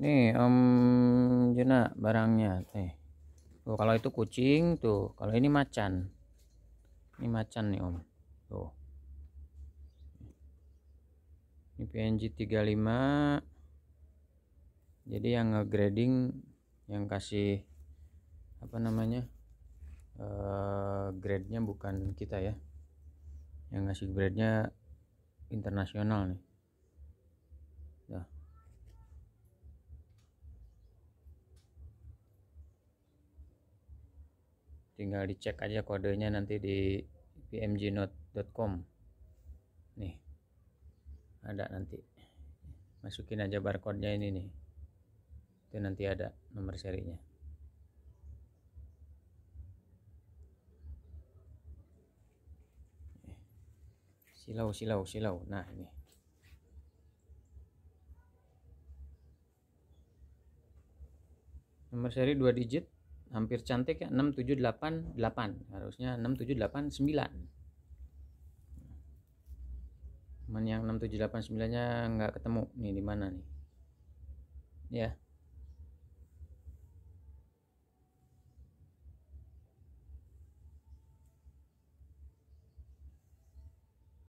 nih om um, barangnya Eh, tuh kalau itu kucing tuh kalau ini macan ini macan nih om tuh ini PNG 35 jadi yang ngegrading yang kasih apa namanya eh, grade-nya bukan kita ya yang ngasih grade-nya internasional nih Nah, tinggal dicek aja kodenya nanti di pmgnote.com nih ada nanti masukin aja barcode-nya ini nih itu nanti ada nomor serinya silau silau silau nah ini nomor seri 2 digit hampir cantik ya 6788 harusnya 6789 cuman yang 6789 nya nggak ketemu nih di mana nih ya